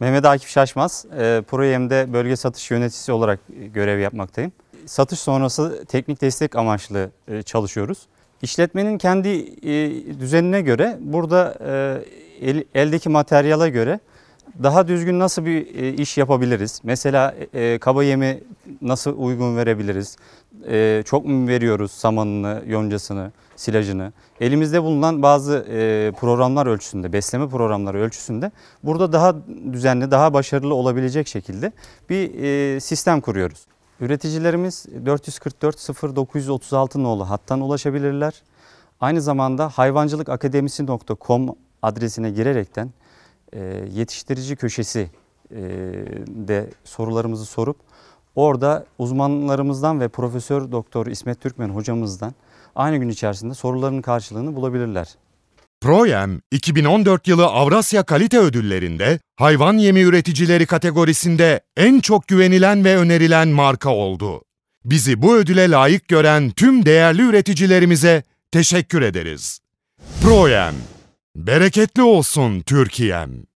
Mehmet Akif Şaşmaz, e, Proyem'de bölge satış yöneticisi olarak görev yapmaktayım. Satış sonrası teknik destek amaçlı e, çalışıyoruz. İşletmenin kendi e, düzenine göre burada e, el, eldeki materyala göre daha düzgün nasıl bir e, iş yapabiliriz? Mesela e, e kaba yemi nasıl uygun verebiliriz? e, çok mu veriyoruz samanını, yoncasını, silajını? Elimizde bulunan bazı e, programlar ölçüsünde, besleme programları ölçüsünde burada daha düzenli, daha başarılı olabilecek şekilde bir e, sistem kuruyoruz. Üreticilerimiz 444-0936 nolu hattan ulaşabilirler. Aynı zamanda hayvancılıkakademisi.com adresine girerekten e, yetiştirici köşesi e, de sorularımızı sorup Orada uzmanlarımızdan ve Profesör Doktor İsmet Türkmen hocamızdan aynı gün içerisinde soruların karşılığını bulabilirler. Proyem 2014 yılı Avrasya Kalite Ödülleri'nde hayvan yemi üreticileri kategorisinde en çok güvenilen ve önerilen marka oldu. Bizi bu ödüle layık gören tüm değerli üreticilerimize teşekkür ederiz. Proyem, bereketli olsun Türkiye'm.